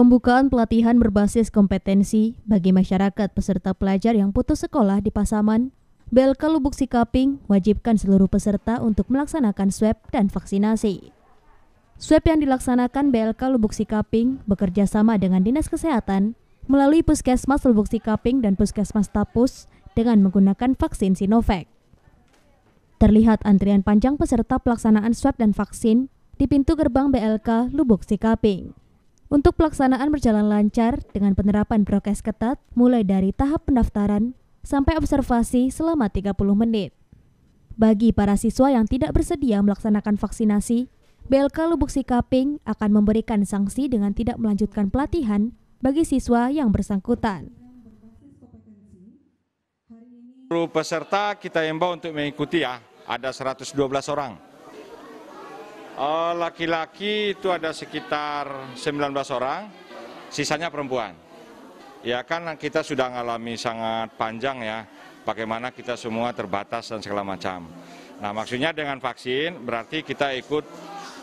Pembukaan pelatihan berbasis kompetensi bagi masyarakat peserta pelajar yang putus sekolah di Pasaman, BLK Lubuk Sikaping wajibkan seluruh peserta untuk melaksanakan swab dan vaksinasi. Swab yang dilaksanakan BLK Lubuk Sikaping bekerja sama dengan Dinas Kesehatan melalui Puskesmas Lubuk Sikaping dan Puskesmas Tapus dengan menggunakan vaksin Sinovac. Terlihat antrian panjang peserta pelaksanaan swab dan vaksin di pintu gerbang BLK Lubuk Sikaping. Untuk pelaksanaan berjalan lancar dengan penerapan prokes ketat mulai dari tahap pendaftaran sampai observasi selama 30 menit. Bagi para siswa yang tidak bersedia melaksanakan vaksinasi, BLK Lubuk Sikaping akan memberikan sanksi dengan tidak melanjutkan pelatihan bagi siswa yang bersangkutan. Seluruh peserta kita imbau untuk mengikuti ya, ada 112 orang Oh, laki-laki itu ada sekitar 19 orang, sisanya perempuan. Ya kan kita sudah mengalami sangat panjang ya, bagaimana kita semua terbatas dan segala macam. Nah maksudnya dengan vaksin berarti kita ikut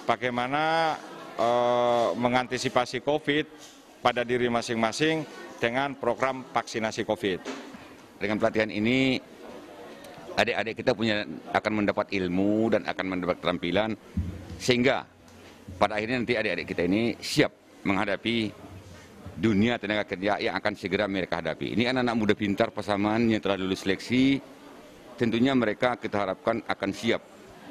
bagaimana eh, mengantisipasi COVID pada diri masing-masing dengan program vaksinasi COVID. Dengan pelatihan ini adik-adik kita punya akan mendapat ilmu dan akan mendapat keterampilan sehingga pada akhirnya nanti adik-adik kita ini siap menghadapi dunia tenaga kerja yang akan segera mereka hadapi. Ini anak-anak muda pintar pasaman yang telah lulus seleksi, tentunya mereka kita harapkan akan siap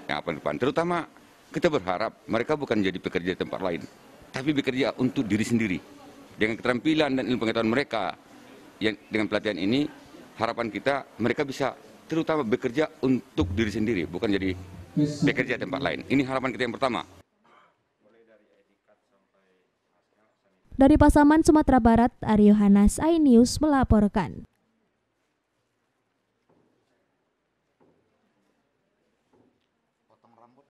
yang apa depan. Terutama kita berharap mereka bukan jadi pekerja di tempat lain, tapi bekerja untuk diri sendiri. Dengan keterampilan dan ilmu pengetahuan mereka yang dengan pelatihan ini, harapan kita mereka bisa terutama bekerja untuk diri sendiri, bukan jadi bekerja di tempat lain. Ini harapan kita yang pertama. Dari Pasaman, Sumatera Barat, Aryo Hanas, iNews melaporkan.